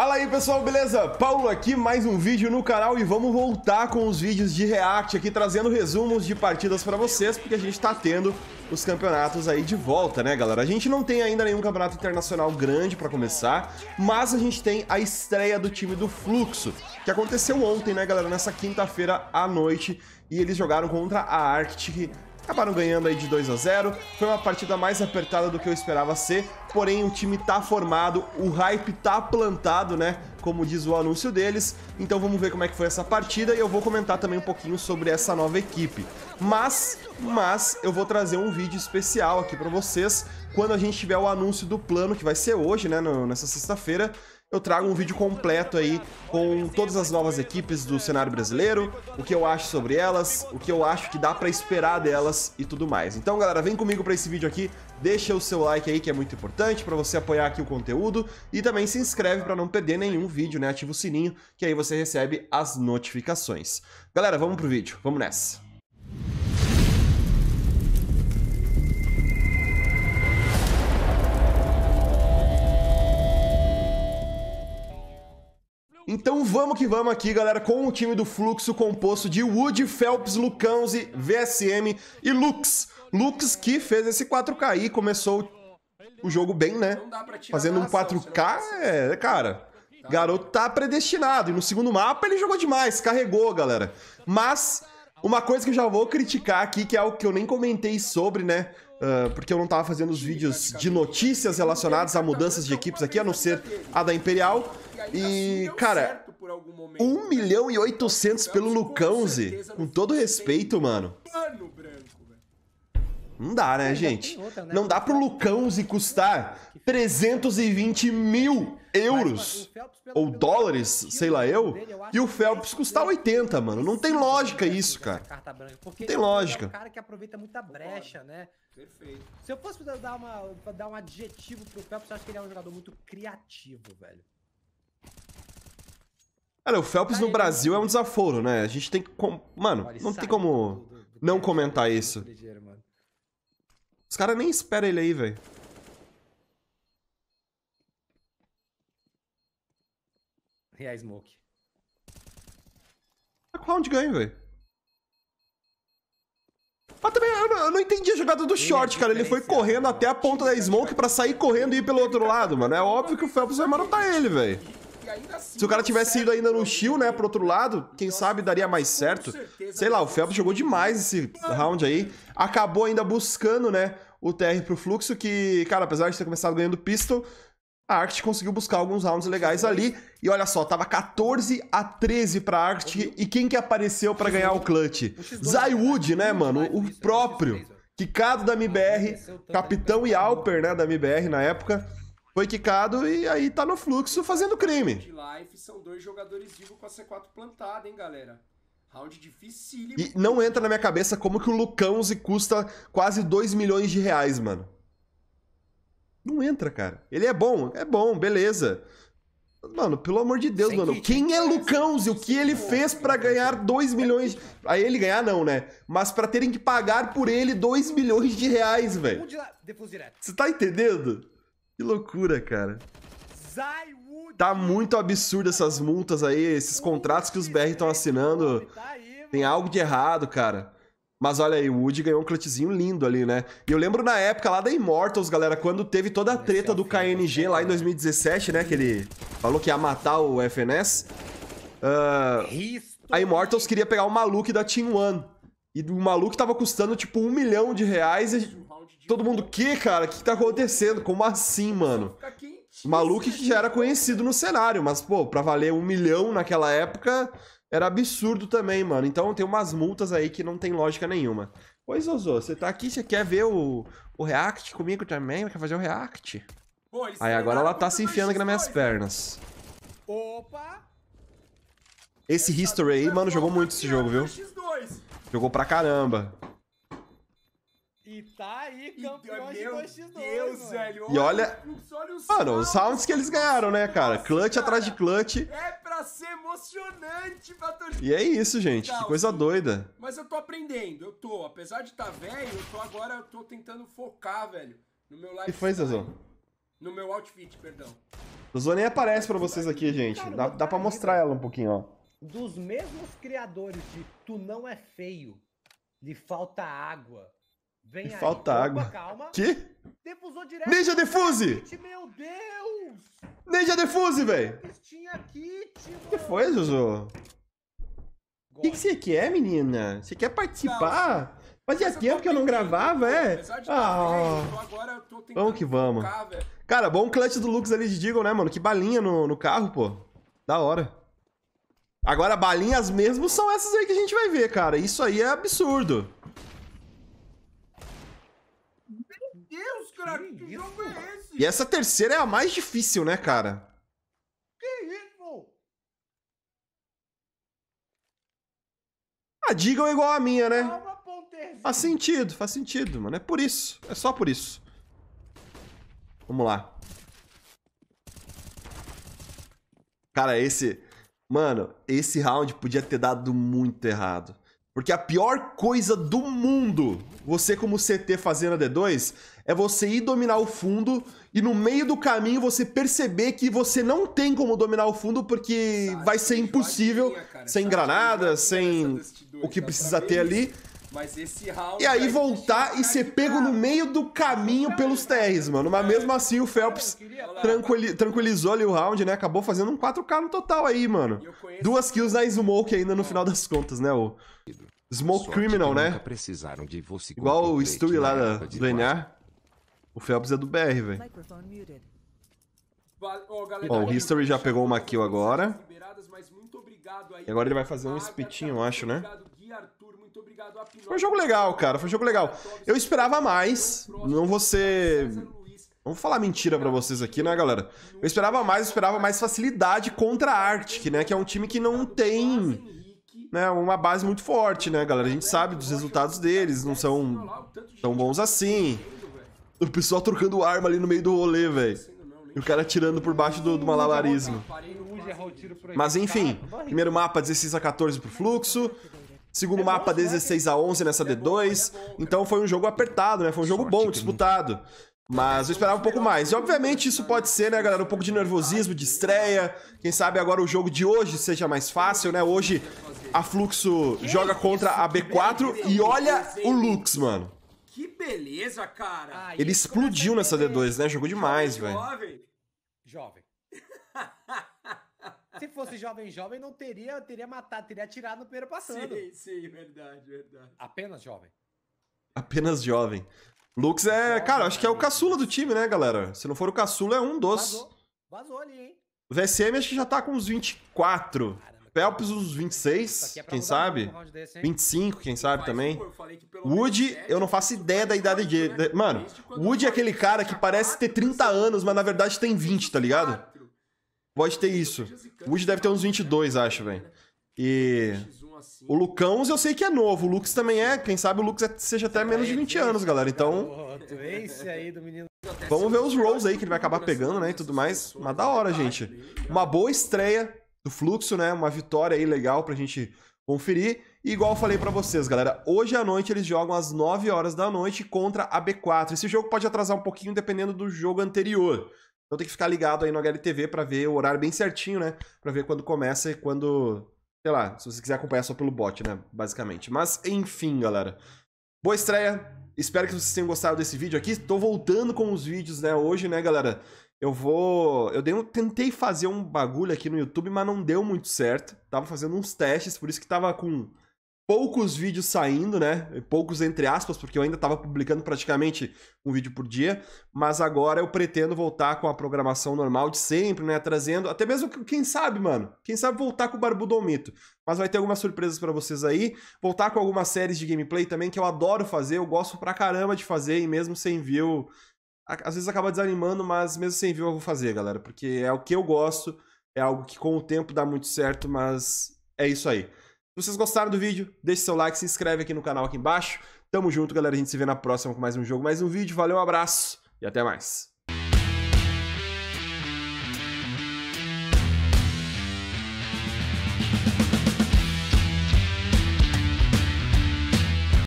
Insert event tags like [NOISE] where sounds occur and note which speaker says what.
Speaker 1: Fala aí pessoal, beleza? Paulo aqui, mais um vídeo no canal e vamos voltar com os vídeos de React aqui, trazendo resumos de partidas para vocês, porque a gente está tendo os campeonatos aí de volta, né galera? A gente não tem ainda nenhum campeonato internacional grande para começar, mas a gente tem a estreia do time do Fluxo, que aconteceu ontem, né galera, nessa quinta-feira à noite, e eles jogaram contra a Arctic acabaram ganhando aí de 2 a 0. Foi uma partida mais apertada do que eu esperava ser, porém o time tá formado, o hype tá plantado, né? Como diz o anúncio deles. Então vamos ver como é que foi essa partida e eu vou comentar também um pouquinho sobre essa nova equipe. Mas, mas eu vou trazer um vídeo especial aqui para vocês quando a gente tiver o anúncio do plano que vai ser hoje, né, no, nessa sexta-feira eu trago um vídeo completo aí com todas as novas equipes do cenário brasileiro, o que eu acho sobre elas, o que eu acho que dá para esperar delas e tudo mais. Então, galera, vem comigo para esse vídeo aqui, deixa o seu like aí que é muito importante para você apoiar aqui o conteúdo e também se inscreve para não perder nenhum vídeo, né? Ativa o sininho que aí você recebe as notificações. Galera, vamos pro vídeo, vamos nessa. Então vamos que vamos aqui, galera, com o time do Fluxo composto de Wood, Phelps, Lucãozi, VSM e Lux. Lux que fez esse 4K e começou o jogo bem, né? Fazendo um 4K, é, cara. Garoto tá predestinado. E no segundo mapa ele jogou demais, carregou, galera. Mas uma coisa que eu já vou criticar aqui, que é algo que eu nem comentei sobre, né? Uh, porque eu não estava fazendo os vídeos de notícias relacionadas a mudanças de equipes aqui, a não ser a da Imperial. E, cara, 1 milhão e 800 pelo Lucãoze. Com todo respeito, mano. Não dá, né, gente? Outra, né? Não dá pro Lucão se custar 320 mil euros ou dólares, sei lá eu, e o Phelps custar 80, é mano. Não tem lógica isso, cara. Não tem lógica. É um cara que aproveita muita brecha, né? Perfeito. Se eu fosse dar, uma, dar um adjetivo pro Phelps, eu acho que ele é um jogador muito criativo, velho. Cara, o Phelps tá no Brasil né? é um desaforo, né? A gente tem que. Com... Mano, não tem como não comentar é isso. Os caras nem esperam ele aí, velho. E a Smoke. Tá com round velho. Mas também eu não, eu não, entendi a jogada do é short, cara. Ele foi correndo né? até a ponta da Smoke pra sair correndo e ir pelo outro lado, mano. É óbvio que o Phelps vai matar ele, velho. Assim Se o cara tivesse ido ainda no né? Shield, né, pro outro lado, quem sabe daria mais certo. Sei lá, o Phelps jogou demais esse round aí. Acabou ainda buscando, né, o TR pro fluxo, que, cara, apesar de ter começado ganhando pistol, a Arctic conseguiu buscar alguns rounds legais ali. E olha só, tava 14 a 13 pra Arctic. E quem que apareceu para ganhar o clutch? Zaiwood, né, mano? O próprio. Quicado da MBR, capitão e Alper, né, da MBR na época. Foi quicado e aí tá no fluxo fazendo crime. De life são dois jogadores vivos com a C4 plantada, hein, galera? Round dificílimo. E não entra na minha cabeça como que o Lucão se custa quase 2 milhões de reais, mano. Não entra, cara. Ele é bom, é bom, beleza. Mano, pelo amor de Deus, Sem mano. Que quem que é Lucãozinho? e o que ele fez para ganhar 2 milhões? Aí ele ganhar não, né? Mas para terem que pagar por ele 2 milhões de reais, velho. Você tá entendendo? Que loucura, cara. Tá muito absurdo essas multas aí, esses contratos que os BR estão assinando. Tá Tem algo de errado, cara. Mas olha aí, o Woody ganhou um clutchzinho lindo ali, né? E eu lembro na época lá da Immortals, galera, quando teve toda a treta é do KNG é lá em 2017, né? Que ele falou que ia matar o FNS. Uh, ah, a Immortals queria pegar o maluco da Team One. E o maluco tava custando tipo um milhão de reais e Todo mundo, que, cara? O que tá acontecendo? Como assim, mano? Maluco assim, que já era tipo, conhecido no cenário, mas, pô, pra valer um milhão naquela época era absurdo também, mano. Então tem umas multas aí que não tem lógica nenhuma. Pois, Zozô, você tá aqui, você quer ver o, o React comigo também? Quer fazer o React? Pô, aí é agora ela tá se enfiando aqui nas minhas né? pernas. Opa! Esse History aí, mano, jogou muito esse jogo, viu? Jogou pra caramba. E tá aí, campeão de 2x2. Deus, mano. velho. Olha, e olha. olha os mano, os rounds que eles ganharam, né, cara? Assim, clutch cara, atrás de clutch. É pra ser emocionante pra E é isso, gente. que coisa doida. Mas eu tô aprendendo, eu tô. Apesar de tá velho, eu tô agora, eu tô tentando focar, velho. No meu live. E que foi, Zezão? No meu outfit, perdão. Zezão nem aparece pra vocês aqui, gente. Cara, dá, dá pra né, mostrar ela um pouquinho, ó. Dos mesmos criadores de Tu Não É Feio, Lhe Falta Água Vem aí. Falta Opa, água. Calma. Que? Defusou direto. Ninja Defuse! meu Deus! Ninja Defuse, velho! O que foi, Zuzu? O que, que você quer, menina? Você quer participar? Não, Fazia tempo que eu não gravava, é? Tá ah, bem, então vamos que vamos. Cara, bom clutch do Lux ali de Deagle, né, mano? Que balinha no, no carro, pô. Da hora. Agora, balinhas mesmo são essas aí que a gente vai ver, cara. Isso aí é absurdo. que, que jogo é esse? E essa terceira é a mais difícil, né, cara? Que isso? A ah, digam é igual a minha, né? Calma, Faz sentido, faz sentido, mano. É por isso. É só por isso. Vamos lá. Cara, esse... Mano, esse round podia ter dado muito errado. Porque a pior coisa do mundo, você como CT fazendo a D2, é você ir dominar o fundo e no meio do caminho você perceber que você não tem como dominar o fundo porque vai ser impossível cara, sem granada, sem tipo o que tá precisa ter ali. e aí voltar e ser pego no meio do caminho pelos TRs, mano. Mas mesmo assim o Phelps tranquili tranquilizou ali o round, né? Acabou fazendo um 4K no total aí, mano. Duas kills na Smoke ainda no final das contas, né? O Smoke Criminal, né? Igual o Stewie lá do NA. O Phelps é do BR, velho. Ó, o History já pegou uma kill agora. E agora ele vai fazer um spitinho, eu acho, né? Foi um jogo legal, cara. Foi um jogo legal. Eu esperava mais. Não vou ser... Vamos falar mentira pra vocês aqui, né, galera? Eu esperava mais, eu esperava mais facilidade contra a Arctic, né? Que é um time que não tem né, uma base muito forte, né, galera? A gente sabe dos resultados deles, não são tão bons assim. O pessoal trocando arma ali no meio do rolê, velho. E o cara tirando por baixo do, do malabarismo. É mas enfim, primeiro mapa 16 a 14 pro fluxo. Segundo é mapa 16 né? a 11 nessa é D2. Então foi um jogo apertado, né? Foi um jogo bom, disputado. Mas eu esperava um pouco mais. E obviamente isso pode ser, né, galera? Um pouco de nervosismo, de estreia. Quem sabe agora o jogo de hoje seja mais fácil, né? Hoje a Fluxo joga contra a B4 e olha o Lux, mano. Que beleza, cara! Ah, ele explodiu nessa D2, né? Jogou demais, velho. Jovem. Jovem. [LAUGHS] Se fosse jovem, jovem, não teria, teria matado, teria atirado no primeiro passando. Sim, sim, verdade, verdade. Apenas jovem. Apenas jovem. Lux é, jovem, cara, acho que é o caçula do time, né, galera? Se não for o caçula, é um dos. Vazou, Vazou ali, hein? O VSM acho que já tá com uns 24. Caramba. Phelps, uns 26, é quem sabe? Um desse, 25, quem sabe também. Wood, eu Woody, eu não faço ideia da idade dele. De... Né? Mano, Woody é aquele cara que parece ter 30 anos, mas na verdade tem 20, tá ligado? Pode ter isso. Woody deve ter uns 22, né? acho, velho. E. Assim. O Lucão eu sei que é novo, o Lux também é, quem sabe o Lux é, seja até menos de 20 anos, galera. Então. Vamos ver os rolls aí que ele vai acabar pegando, né? E tudo mais. Mas da hora, gente. Uma boa estreia do fluxo, né? Uma vitória aí legal pra gente conferir. E igual eu falei para vocês, galera, hoje à noite eles jogam às 9 horas da noite contra a B4. Esse jogo pode atrasar um pouquinho dependendo do jogo anterior. Então tem que ficar ligado aí no HLTV para ver o horário bem certinho, né? Para ver quando começa e quando, sei lá, se você quiser acompanhar só pelo bot, né, basicamente. Mas enfim, galera. Boa estreia, Espero que vocês tenham gostado desse vídeo aqui. Tô voltando com os vídeos, né, hoje, né, galera? Eu vou... Eu um... tentei fazer um bagulho aqui no YouTube, mas não deu muito certo. Tava fazendo uns testes, por isso que tava com poucos vídeos saindo, né? Poucos entre aspas, porque eu ainda estava publicando praticamente um vídeo por dia, mas agora eu pretendo voltar com a programação normal de sempre, né? Trazendo, até mesmo quem sabe, mano, quem sabe voltar com o Barbudo Mito. Mas vai ter algumas surpresas para vocês aí, voltar com algumas séries de gameplay também que eu adoro fazer, eu gosto pra caramba de fazer e mesmo sem view, às vezes acaba desanimando, mas mesmo sem view eu vou fazer, galera, porque é o que eu gosto, é algo que com o tempo dá muito certo, mas é isso aí. Se vocês gostaram do vídeo, deixe seu like, se inscreve aqui no canal aqui embaixo. Tamo junto, galera. A gente se vê na próxima com mais um jogo, mais um vídeo. Valeu, um abraço e até mais.